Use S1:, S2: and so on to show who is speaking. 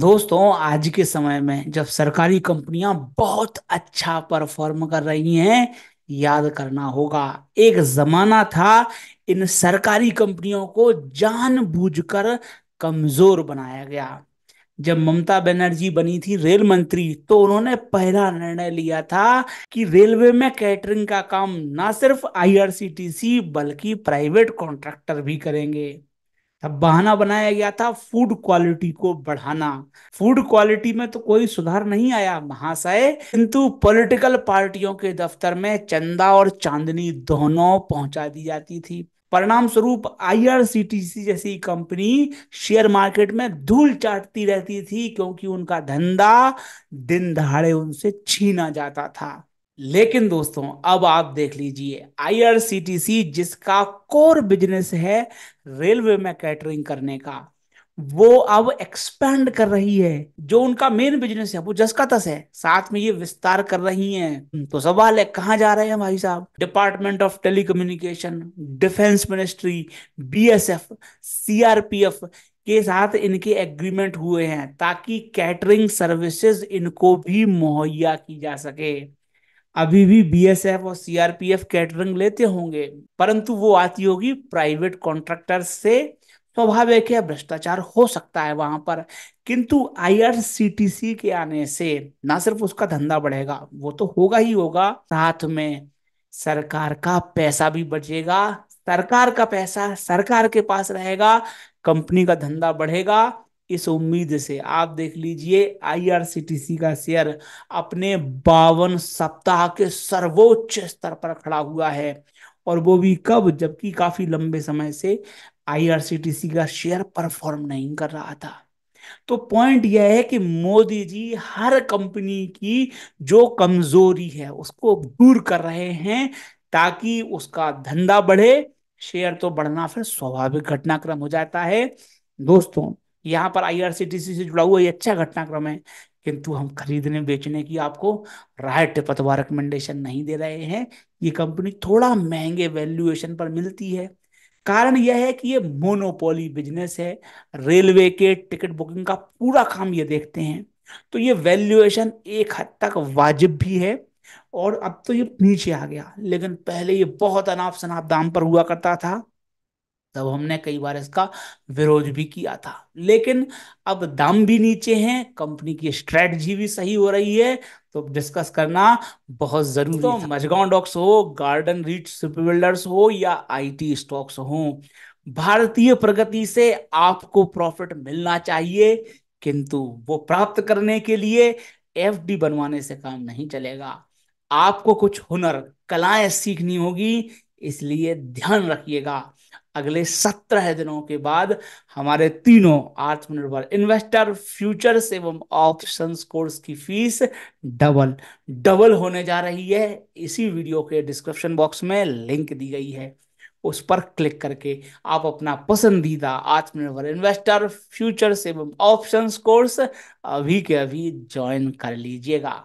S1: दोस्तों आज के समय में जब सरकारी कंपनियां बहुत अच्छा परफॉर्म कर रही हैं याद करना होगा एक जमाना था इन सरकारी कंपनियों को जानबूझकर कमजोर बनाया गया जब ममता बनर्जी बनी थी रेल मंत्री तो उन्होंने पहला निर्णय लिया था कि रेलवे में कैटरिंग का काम ना सिर्फ आईआरसीटीसी बल्कि प्राइवेट कॉन्ट्रैक्टर भी करेंगे बहाना बनाया गया था फूड क्वालिटी को बढ़ाना फूड क्वालिटी में तो कोई सुधार नहीं आया महाशय किंतु पॉलिटिकल पार्टियों के दफ्तर में चंदा और चांदनी दोनों पहुंचा दी जाती थी परिणाम स्वरूप आईआरसीटीसी जैसी कंपनी शेयर मार्केट में धूल चाटती रहती थी क्योंकि उनका धंधा दिन दहाड़े उनसे छीना जाता था लेकिन दोस्तों अब आप देख लीजिए आईआरसीटीसी जिसका कोर बिजनेस है रेलवे में कैटरिंग करने का वो अब एक्सपेंड कर रही है जो उनका मेन बिजनेस है वो जस का तस है साथ में ये विस्तार कर रही हैं तो सवाल है कहाँ जा रहे हैं भाई साहब department of telecommunication defence ministry BSF CRPF के साथ इनके एग्रीमेंट हुए हैं ताकि कैटरिंग सर्विसेज इनको भी मुहैया की जा सके अभी भी बीएसएफ और सीआरपीएफ कैटरिंग लेते होंगे परंतु वो आती होगी प्राइवेट कॉन्ट्रैक्टर से तो है भ्रष्टाचार हो सकता है वहां पर किंतु आईआरसीटीसी के आने से ना सिर्फ उसका धंधा बढ़ेगा वो तो होगा ही होगा साथ में सरकार का पैसा भी बचेगा सरकार का पैसा सरकार के पास रहेगा कंपनी का धंधा बढ़ेगा इस उम्मीद से आप देख लीजिए आईआरसीटीसी का शेयर अपने बावन सप्ताह के सर्वोच्च स्तर पर खड़ा हुआ है और वो भी कब जबकि काफी लंबे समय से आईआरसीटीसी का शेयर परफॉर्म नहीं कर रहा था तो पॉइंट यह है कि मोदी जी हर कंपनी की जो कमजोरी है उसको दूर कर रहे हैं ताकि उसका धंधा बढ़े शेयर तो बढ़ना फिर स्वाभाविक घटनाक्रम हो जाता है दोस्तों यहाँ पर आईआरसीटीसी से जुड़ा हुआ ये अच्छा घटनाक्रम है किंतु हम खरीदने बेचने की आपको राइट पतवा रिकमेंडेशन नहीं दे रहे हैं ये कंपनी थोड़ा महंगे वैल्यूएशन पर मिलती है कारण यह है कि ये मोनोपोली बिजनेस है रेलवे के टिकट बुकिंग का पूरा काम ये देखते हैं तो ये वैल्यूएशन एक हद तक वाजिब भी है और अब तो ये नीचे आ गया लेकिन पहले ये बहुत अनाप शनाप दाम पर हुआ करता था तब हमने कई बार इसका विरोध भी किया था लेकिन अब दाम भी नीचे हैं कंपनी की स्ट्रेटजी भी सही हो रही है तो डिस्कस करना बहुत जरूरी तो मजगांव डॉक्स हो गार्डन रीट बिल्डर्स हो या आईटी स्टॉक्स हो भारतीय प्रगति से आपको प्रॉफिट मिलना चाहिए किंतु वो प्राप्त करने के लिए एफडी बनवाने से काम नहीं चलेगा आपको कुछ हुनर कलाएं सीखनी होगी इसलिए ध्यान रखिएगा अगले सत्रह दिनों के बाद हमारे तीनों आत्मनिर्भर इन्वेस्टर फ्यूचर्स एवं ऑप्शंस कोर्स की फीस डबल डबल होने जा रही है इसी वीडियो के डिस्क्रिप्शन बॉक्स में लिंक दी गई है उस पर क्लिक करके आप अपना पसंदीदा आत्मनिर्भर इन्वेस्टर फ्यूचर्स एवं ऑप्शंस कोर्स अभी के अभी ज्वाइन कर लीजिएगा